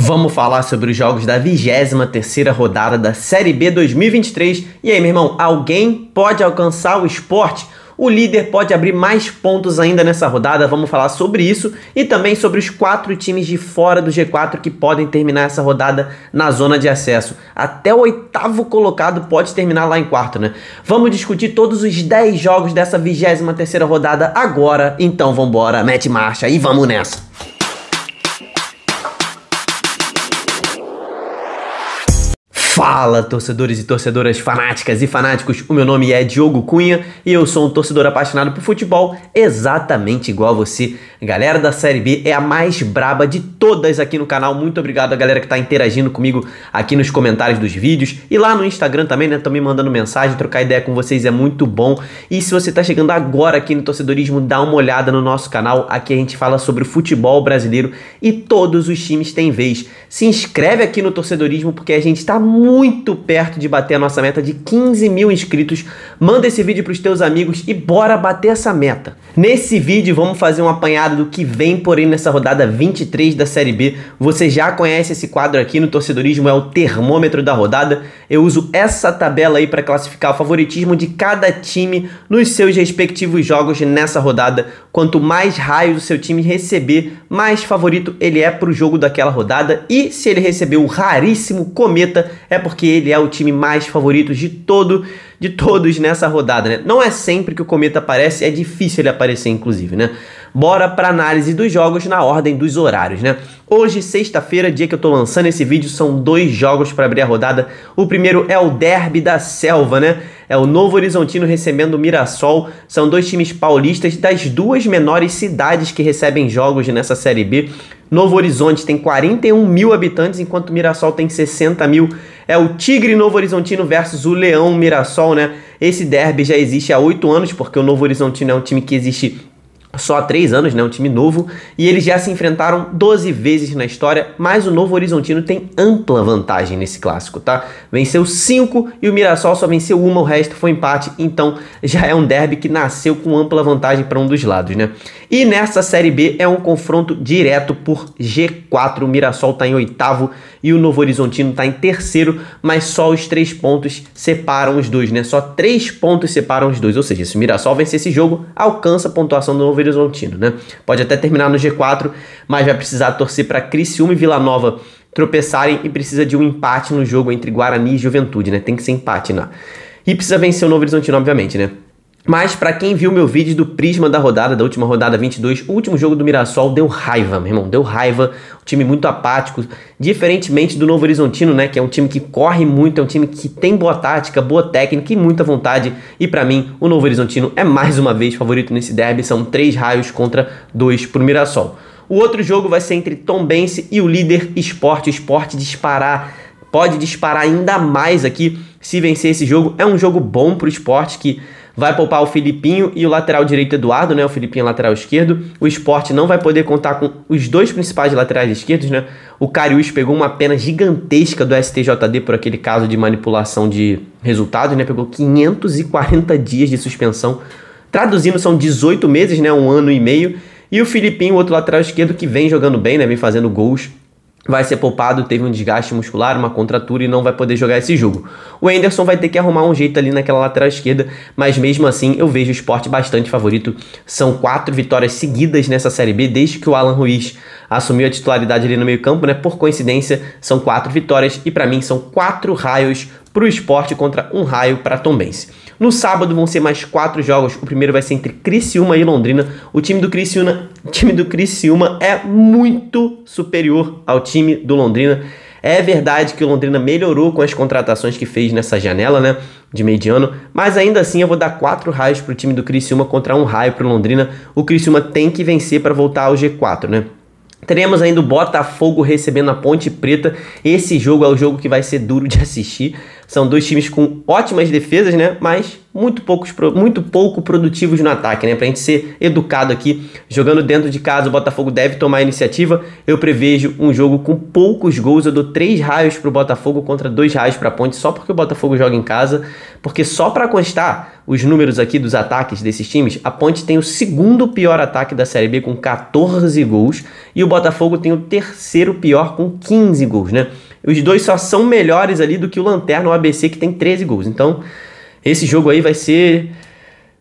Vamos falar sobre os jogos da 23 terceira rodada da Série B 2023. E aí, meu irmão, alguém pode alcançar o esporte? O líder pode abrir mais pontos ainda nessa rodada, vamos falar sobre isso e também sobre os quatro times de fora do G4 que podem terminar essa rodada na zona de acesso. Até o oitavo colocado pode terminar lá em quarto, né? Vamos discutir todos os 10 jogos dessa 23 terceira rodada agora, então vambora, mete marcha e vamos nessa! Fala, torcedores e torcedoras fanáticas e fanáticos. O meu nome é Diogo Cunha e eu sou um torcedor apaixonado por futebol, exatamente igual a você. galera da Série B é a mais braba de todas aqui no canal. Muito obrigado a galera que está interagindo comigo aqui nos comentários dos vídeos e lá no Instagram também, né? Tô me mandando mensagem, trocar ideia com vocês é muito bom. E se você está chegando agora aqui no Torcedorismo, dá uma olhada no nosso canal. Aqui a gente fala sobre o futebol brasileiro e todos os times têm vez. Se inscreve aqui no Torcedorismo porque a gente está muito muito perto de bater a nossa meta de 15 mil inscritos. Manda esse vídeo para os teus amigos e bora bater essa meta. Nesse vídeo vamos fazer um apanhado do que vem porém nessa rodada 23 da Série B. Você já conhece esse quadro aqui no Torcedorismo, é o termômetro da rodada. Eu uso essa tabela aí para classificar o favoritismo de cada time nos seus respectivos jogos nessa rodada. Quanto mais raios o seu time receber, mais favorito ele é para o jogo daquela rodada. E se ele recebeu o raríssimo cometa, é é porque ele é o time mais favorito de todo, de todos nessa rodada, né? Não é sempre que o Cometa aparece, é difícil ele aparecer, inclusive, né? Bora para análise dos jogos na ordem dos horários, né? Hoje, sexta-feira, dia que eu tô lançando esse vídeo, são dois jogos para abrir a rodada. O primeiro é o Derby da Selva, né? É o Novo Horizontino recebendo o Mirassol. São dois times paulistas das duas menores cidades que recebem jogos nessa Série B. Novo Horizonte tem 41 mil habitantes, enquanto o Mirassol tem 60 mil habitantes é o Tigre Novo Horizontino versus o Leão Mirassol, né? Esse derby já existe há oito anos, porque o Novo Horizontino é um time que existe só há três anos, né? Um time novo. E eles já se enfrentaram 12 vezes na história, mas o Novo Horizontino tem ampla vantagem nesse clássico, tá? Venceu cinco e o Mirassol só venceu uma, o resto foi empate. Então já é um derby que nasceu com ampla vantagem para um dos lados, né? E nessa Série B é um confronto direto por G4. O Mirassol tá em oitavo e o Novo Horizontino tá em terceiro, mas só os três pontos separam os dois, né? Só três pontos separam os dois. Ou seja, se o Mirassol vencer esse jogo, alcança a pontuação do Novo Horizontino, né? Pode até terminar no G4, mas vai precisar torcer para Criciúma e Vila Nova tropeçarem e precisa de um empate no jogo entre Guarani e Juventude, né? Tem que ser empate, né? E precisa vencer o Novo Horizontino, obviamente, né? Mas para quem viu meu vídeo do prisma da rodada, da última rodada 22, o último jogo do Mirassol deu raiva, meu irmão, deu raiva. Um time muito apático, diferentemente do Novo Horizontino, né, que é um time que corre muito, é um time que tem boa tática, boa técnica e muita vontade. E para mim, o Novo Horizontino é mais uma vez favorito nesse derby, são três raios contra dois pro Mirassol. O outro jogo vai ser entre Tombense e o líder Esporte, o Esporte disparar pode disparar ainda mais aqui se vencer esse jogo. É um jogo bom pro esporte que vai poupar o Filipinho e o lateral direito Eduardo, né? O Filipinho é lateral esquerdo. O esporte não vai poder contar com os dois principais laterais esquerdos, né? O Cariús pegou uma pena gigantesca do STJD por aquele caso de manipulação de resultados, né? Pegou 540 dias de suspensão. Traduzindo, são 18 meses, né? Um ano e meio. E o Filipinho, outro lateral esquerdo, que vem jogando bem, né? Vem fazendo gols vai ser poupado, teve um desgaste muscular, uma contratura e não vai poder jogar esse jogo. O Anderson vai ter que arrumar um jeito ali naquela lateral esquerda, mas mesmo assim eu vejo o esporte bastante favorito. São quatro vitórias seguidas nessa Série B desde que o Alan Ruiz assumiu a titularidade ali no meio campo, né? Por coincidência, são quatro vitórias e para mim são quatro raios para o esporte contra um raio para Tombense. No sábado vão ser mais quatro jogos. O primeiro vai ser entre Criciúma e Londrina. O time do Criciúma, time do Criciúma é muito superior ao time do Londrina. É verdade que o Londrina melhorou com as contratações que fez nessa janela, né? De mediano, mas ainda assim eu vou dar quatro raios para o time do Criciúma contra um raio para o Londrina. O Criciúma tem que vencer para voltar ao G4, né? Teremos ainda o Botafogo recebendo a Ponte Preta. Esse jogo é o jogo que vai ser duro de assistir, são dois times com ótimas defesas, né? Mas muito, poucos, muito pouco produtivos no ataque, né? Pra gente ser educado aqui, jogando dentro de casa, o Botafogo deve tomar a iniciativa. Eu prevejo um jogo com poucos gols, eu dou três raios pro Botafogo contra dois raios pra Ponte, só porque o Botafogo joga em casa. Porque só para constar os números aqui dos ataques desses times, a Ponte tem o segundo pior ataque da Série B com 14 gols e o Botafogo tem o terceiro pior com 15 gols, né? Os dois só são melhores ali do que o Lanterna, o ABC, que tem 13 gols. Então, esse jogo aí vai ser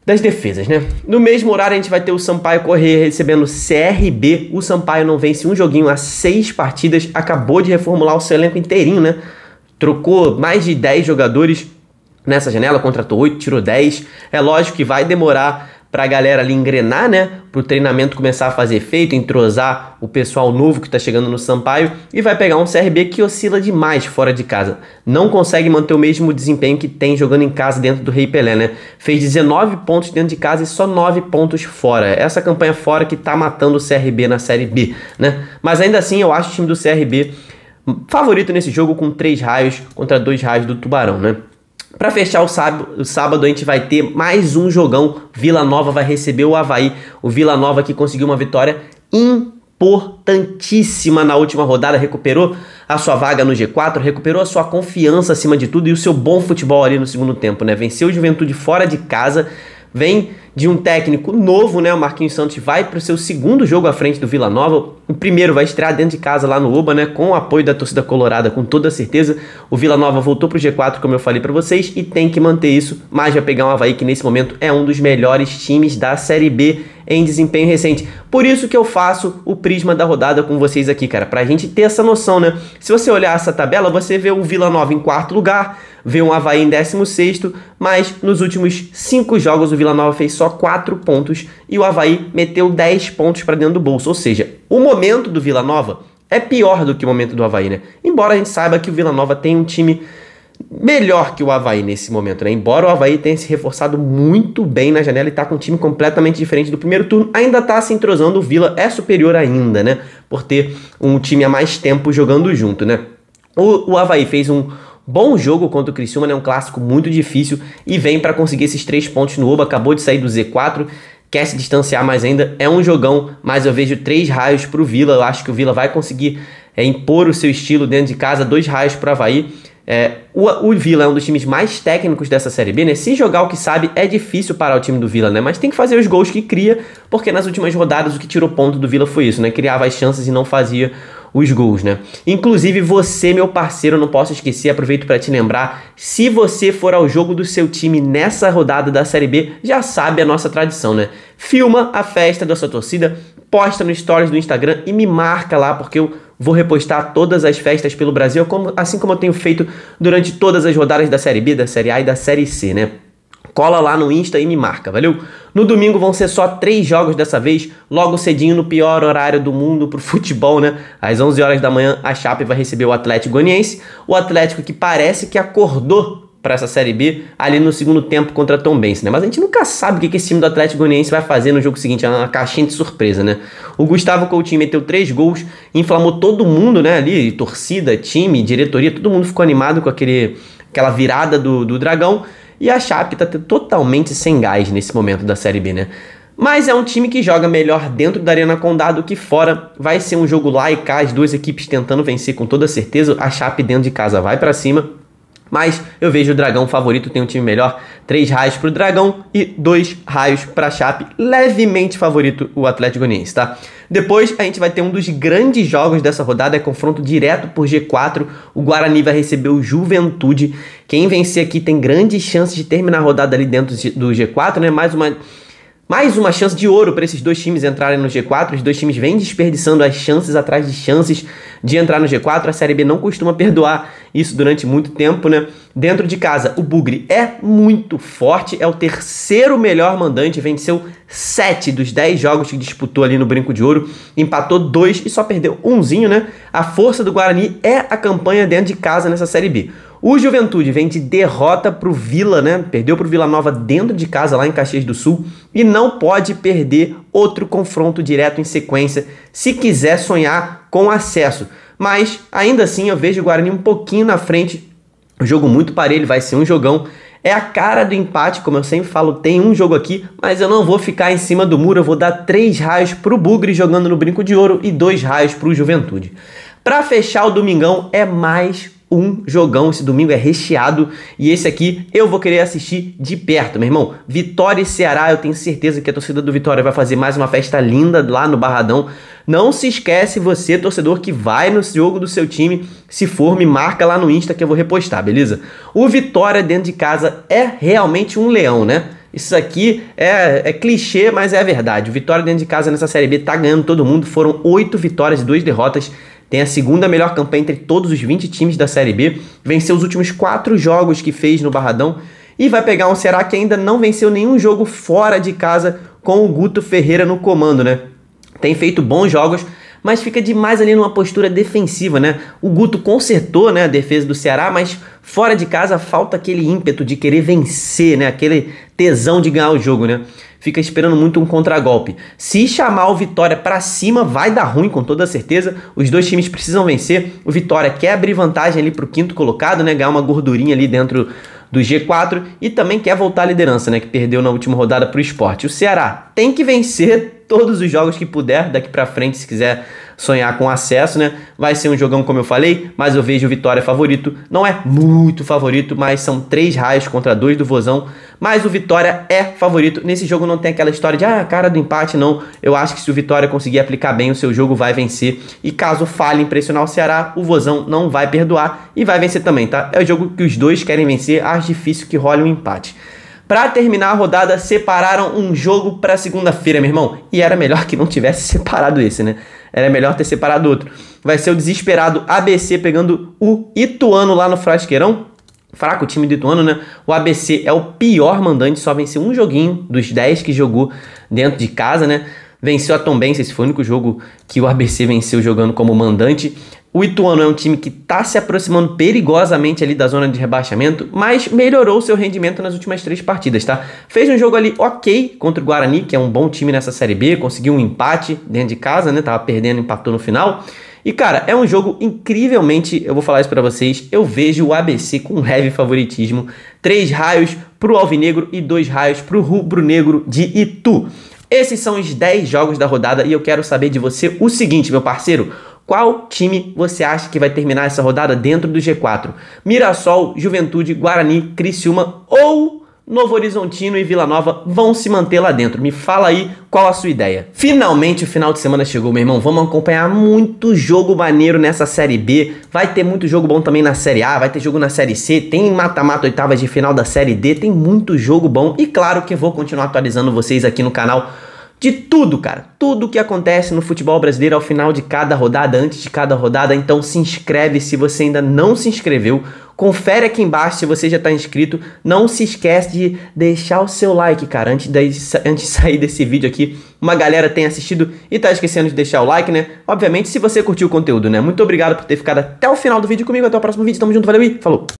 das defesas, né? No mesmo horário a gente vai ter o Sampaio correr recebendo CRB. O Sampaio não vence um joguinho há seis partidas, acabou de reformular o seu elenco inteirinho, né? Trocou mais de 10 jogadores nessa janela, contratou 8, tirou 10. É lógico que vai demorar para a galera ali engrenar, né? Para o treinamento começar a fazer efeito, entrosar o pessoal novo que está chegando no Sampaio e vai pegar um CRB que oscila demais fora de casa. Não consegue manter o mesmo desempenho que tem jogando em casa dentro do Rei Pelé, né? Fez 19 pontos dentro de casa e só 9 pontos fora. Essa campanha fora que está matando o CRB na Série B, né? Mas ainda assim, eu acho o time do CRB favorito nesse jogo com 3 raios contra 2 raios do Tubarão, né? Para fechar o sábado, o sábado, a gente vai ter mais um jogão. Vila Nova vai receber o Havaí. O Vila Nova que conseguiu uma vitória importantíssima na última rodada, recuperou a sua vaga no G4, recuperou a sua confiança acima de tudo e o seu bom futebol ali no segundo tempo, né? Venceu o Juventude fora de casa, vem de um técnico novo, né? O Marquinhos Santos vai para o seu segundo jogo à frente do Vila Nova. O primeiro vai estrear dentro de casa lá no Uba, né? Com o apoio da torcida colorada, com toda certeza. O Vila Nova voltou para o G4, como eu falei para vocês, e tem que manter isso. Mas vai pegar um Havaí que nesse momento é um dos melhores times da Série B em desempenho recente. Por isso que eu faço o prisma da rodada com vocês aqui, cara, Para a gente ter essa noção, né? Se você olhar essa tabela, você vê o Vila Nova em quarto lugar, vê um Havaí em 16 mas nos últimos 5 jogos o Vila Nova fez só 4 pontos e o Havaí meteu 10 pontos para dentro do bolso. Ou seja, o momento do Vila Nova é pior do que o momento do Havaí, né? Embora a gente saiba que o Vila Nova tem um time melhor que o Havaí nesse momento, né? Embora o Havaí tenha se reforçado muito bem na janela e tá com um time completamente diferente do primeiro turno, ainda tá se entrosando, o Vila é superior ainda, né? Por ter um time há mais tempo jogando junto, né? O, o Havaí fez um, Bom jogo contra o Criciúma, é né? um clássico muito difícil e vem para conseguir esses três pontos no Oba, acabou de sair do Z4, quer se distanciar mais ainda, é um jogão, mas eu vejo três raios para o Vila, eu acho que o Vila vai conseguir é, impor o seu estilo dentro de casa, dois raios para o Havaí. É, o, o, Vila é um dos times mais técnicos dessa Série B, né? Se jogar o que sabe, é difícil parar o time do Vila, né? Mas tem que fazer os gols que cria, porque nas últimas rodadas o que tirou ponto do Vila foi isso, né? Criava as chances e não fazia os gols, né? Inclusive você, meu parceiro, não posso esquecer, aproveito para te lembrar, se você for ao jogo do seu time nessa rodada da Série B, já sabe a nossa tradição, né? Filma a festa da sua torcida, posta no stories do Instagram e me marca lá porque eu Vou repostar todas as festas pelo Brasil, como, assim como eu tenho feito durante todas as rodadas da Série B, da Série A e da Série C, né? Cola lá no Insta e me marca, valeu? No domingo vão ser só três jogos dessa vez, logo cedinho no pior horário do mundo pro futebol, né? Às 11 horas da manhã a Chape vai receber o Atlético Goianiense, o Atlético que parece que acordou para essa Série B ali no segundo tempo contra Tom Benz, né? Mas a gente nunca sabe o que, esse time do Atlético Goianiense vai fazer no jogo seguinte, é uma caixinha de surpresa, né? O Gustavo Coutinho meteu três gols, inflamou todo mundo, né? Ali, torcida, time, diretoria, todo mundo ficou animado com aquele, aquela virada do, do Dragão. E a Chape tá totalmente sem gás nesse momento da Série B, né? Mas é um time que joga melhor dentro da Arena Condado que fora. Vai ser um jogo lá e cá, as duas equipes tentando vencer com toda certeza. A Chape dentro de casa vai para cima. Mas eu vejo o Dragão favorito, tem um time melhor. 3 raios para o Dragão e 2 raios para a Chape. Levemente favorito o Atlético Goianiense, tá? Depois a gente vai ter um dos grandes jogos dessa rodada, é confronto direto por G4. O Guarani vai receber o Juventude. Quem vencer aqui tem grandes chances de terminar a rodada ali dentro do G4, né? Mais uma mais uma chance de ouro para esses dois times entrarem no G4. Os dois times vêm desperdiçando as chances atrás de chances de entrar no G4. A Série B não costuma perdoar isso durante muito tempo, né? Dentro de casa, o Bugre é muito forte, é o terceiro melhor mandante, venceu 7 dos 10 jogos que disputou ali no Brinco de Ouro, empatou 2 e só perdeu umzinho, né? A força do Guarani é a campanha dentro de casa nessa Série B. O Juventude vem de derrota pro Vila, né? Perdeu pro Vila Nova dentro de casa, lá em Caxias do Sul, e não pode perder outro confronto direto em sequência se quiser sonhar com acesso. Mas ainda assim eu vejo o Guarani um pouquinho na frente. O jogo muito parelho, vai ser um jogão. É a cara do empate, como eu sempre falo, tem um jogo aqui, mas eu não vou ficar em cima do muro, eu vou dar três raios pro Bugre jogando no Brinco de Ouro e dois raios pro Juventude. Para fechar o domingão é mais um jogão. Esse domingo é recheado e esse aqui eu vou querer assistir de perto, meu irmão. Vitória e Ceará, eu tenho certeza que a torcida do Vitória vai fazer mais uma festa linda lá no Barradão. Não se esquece você, torcedor, que vai no jogo do seu time. Se for, me marca lá no Insta que eu vou repostar, beleza? O Vitória dentro de casa é realmente um leão, né? Isso aqui é, é, clichê, mas é a verdade. O Vitória dentro de casa nessa Série B tá ganhando todo mundo. Foram oito vitórias e duas derrotas. Tem a segunda melhor campanha entre todos os 20 times da Série B. Venceu os últimos quatro jogos que fez no Barradão. E vai pegar um Ceará que ainda não venceu nenhum jogo fora de casa com o Guto Ferreira no comando, né? tem feito bons jogos, mas fica demais ali numa postura defensiva, né? O Guto consertou né, a defesa do Ceará, mas fora de casa falta aquele ímpeto de querer vencer, né? Aquele tesão de ganhar o jogo, né? Fica esperando muito um contragolpe. Se chamar o Vitória para cima, vai dar ruim com toda certeza. Os dois times precisam vencer. O Vitória quer abrir vantagem ali pro quinto colocado, né? Ganhar uma gordurinha ali dentro do G4 e também quer voltar à liderança, né? Que perdeu na última rodada pro esporte. O Ceará tem que vencer, todos os jogos que puder daqui para frente, se quiser sonhar com acesso, né? Vai ser um jogão, como eu falei, mas eu vejo o Vitória favorito. Não é muito favorito, mas são três raios contra dois do Vozão. Mas o Vitória é favorito. Nesse jogo não tem aquela história de, ah, cara do empate, não. Eu acho que se o Vitória conseguir aplicar bem o seu jogo, vai vencer. E caso falhe em pressionar o Ceará, o Vozão não vai perdoar e vai vencer também, tá? É o jogo que os dois querem vencer. Acho difícil que role um empate. Para terminar a rodada, separaram um jogo para segunda-feira, meu irmão. E era melhor que não tivesse separado esse, né? Era melhor ter separado outro. Vai ser o desesperado ABC pegando o Ituano lá no Frasqueirão. Fraco o time do Ituano, né? O ABC é o pior mandante, só venceu um joguinho dos 10 que jogou dentro de casa, né? Venceu a Tombense, esse foi o único jogo que o ABC venceu jogando como mandante. O Ituano é um time que está se aproximando perigosamente ali da zona de rebaixamento, mas melhorou seu rendimento nas últimas três partidas, tá? Fez um jogo ali ok contra o Guarani, que é um bom time nessa Série B, conseguiu um empate dentro de casa, né? Tava perdendo, empatou no final. E cara, é um jogo incrivelmente, eu vou falar isso para vocês, eu vejo o ABC com um leve favoritismo, três raios pro Alvinegro e dois raios pro Rubro-Negro de Itu. Esses são os 10 jogos da rodada e eu quero saber de você o seguinte, meu parceiro, qual time você acha que vai terminar essa rodada dentro do G4? Mirassol, Juventude, Guarani, Criciúma ou Novo Horizontino e Vila Nova vão se manter lá dentro. Me fala aí qual a sua ideia. Finalmente o final de semana chegou, meu irmão. Vamos acompanhar muito jogo maneiro nessa Série B. Vai ter muito jogo bom também na Série A, vai ter jogo na Série C, tem mata-mata oitavas de final da Série D, tem muito jogo bom. E claro que vou continuar atualizando vocês aqui no canal de tudo, cara. Tudo que acontece no futebol brasileiro ao final de cada rodada, antes de cada rodada. Então se inscreve se você ainda não se inscreveu. Confere aqui embaixo se você já está inscrito. Não se esquece de deixar o seu like, cara. Antes de, antes de sair desse vídeo aqui, uma galera tem assistido e tá esquecendo de deixar o like, né? Obviamente, se você curtiu o conteúdo, né? Muito obrigado por ter ficado até o final do vídeo comigo. Até o próximo vídeo. Tamo junto, valeu e falou!